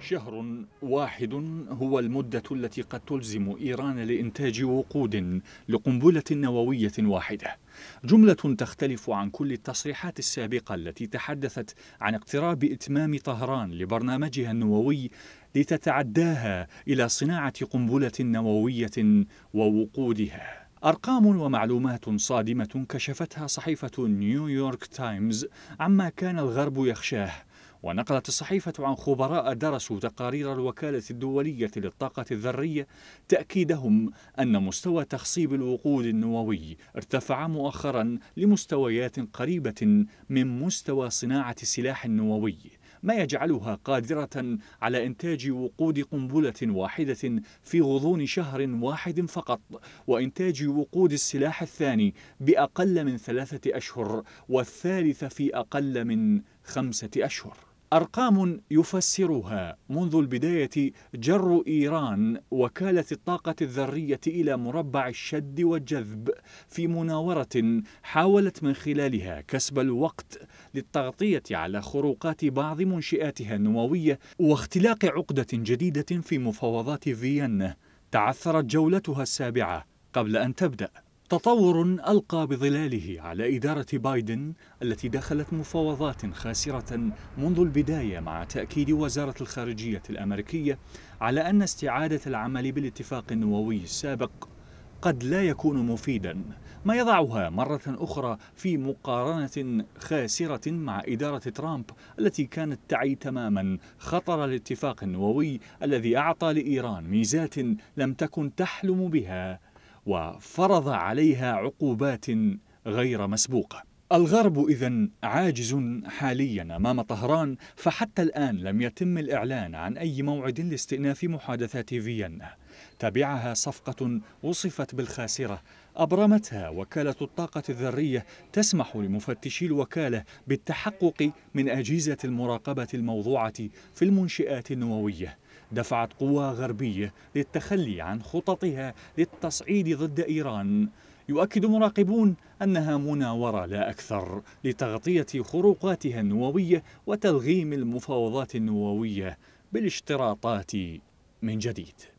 شهر واحد هو المدة التي قد تلزم إيران لإنتاج وقود لقنبلة نووية واحدة جملة تختلف عن كل التصريحات السابقة التي تحدثت عن اقتراب إتمام طهران لبرنامجها النووي لتتعداها إلى صناعة قنبلة نووية ووقودها أرقام ومعلومات صادمة كشفتها صحيفة نيويورك تايمز عما كان الغرب يخشاه ونقلت الصحيفة عن خبراء درسوا تقارير الوكالة الدولية للطاقة الذرية تأكيدهم أن مستوى تخصيب الوقود النووي ارتفع مؤخرا لمستويات قريبة من مستوى صناعة السلاح النووي ما يجعلها قادرة على إنتاج وقود قنبلة واحدة في غضون شهر واحد فقط وإنتاج وقود السلاح الثاني بأقل من ثلاثة أشهر والثالث في أقل من خمسة أشهر أرقام يفسرها منذ البداية جر إيران وكالة الطاقة الذرية إلى مربع الشد والجذب في مناورة حاولت من خلالها كسب الوقت للتغطية على خروقات بعض منشئاتها النووية واختلاق عقدة جديدة في مفاوضات فيينا تعثرت جولتها السابعة قبل أن تبدأ تطور ألقى بظلاله على إدارة بايدن التي دخلت مفاوضات خاسرة منذ البداية مع تأكيد وزارة الخارجية الأمريكية على أن استعادة العمل بالاتفاق النووي السابق قد لا يكون مفيدا ما يضعها مرة أخرى في مقارنة خاسرة مع إدارة ترامب التي كانت تعي تماما خطر الاتفاق النووي الذي أعطى لإيران ميزات لم تكن تحلم بها وفرض عليها عقوبات غير مسبوقه الغرب إذا عاجز حاليا أمام طهران فحتى الآن لم يتم الإعلان عن أي موعد لاستئناف محادثات فيينا تبعها صفقة وصفت بالخاسرة أبرمتها وكالة الطاقة الذرية تسمح لمفتشي الوكالة بالتحقق من أجهزة المراقبة الموضوعة في المنشآت النووية دفعت قوى غربية للتخلي عن خططها للتصعيد ضد إيران يؤكد مراقبون أنها مناورة لا أكثر لتغطية خروقاتها النووية وتلغيم المفاوضات النووية بالاشتراطات من جديد